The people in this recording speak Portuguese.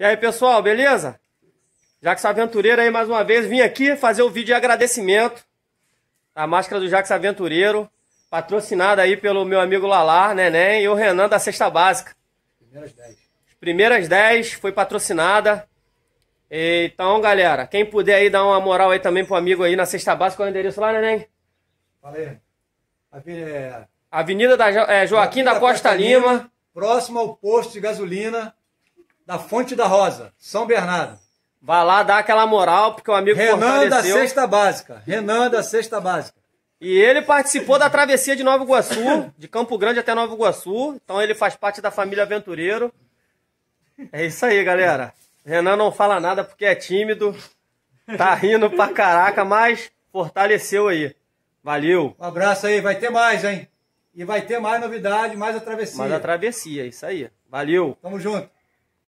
E aí, pessoal, beleza? Jax Aventureiro aí mais uma vez, vim aqui fazer o vídeo de agradecimento. A máscara do Jax Aventureiro, patrocinada aí pelo meu amigo Lalá, Neném e o Renan da Cesta Básica. Primeiras 10. Primeiras 10 foi patrocinada. Então, galera, quem puder aí dar uma moral aí também pro amigo aí na Cesta Básica, qual é o endereço lá, Neném? Falei. Né? Avenida, é, Avenida da jo... é, Joaquim, Avenida da Costa, Costa Lima. Lima. Próximo ao posto de gasolina da Fonte da Rosa, São Bernardo. Vai lá dar aquela moral, porque o amigo Renan fortaleceu. da Sexta Básica. Renan da Sexta Básica. E ele participou da travessia de Nova Iguaçu, de Campo Grande até Nova Iguaçu. Então ele faz parte da família Aventureiro. É isso aí, galera. Renan não fala nada porque é tímido. Tá rindo pra caraca, mas fortaleceu aí. Valeu. Um abraço aí, vai ter mais, hein? E vai ter mais novidade, mais a travessia. Mais a travessia, isso aí. Valeu. Tamo junto.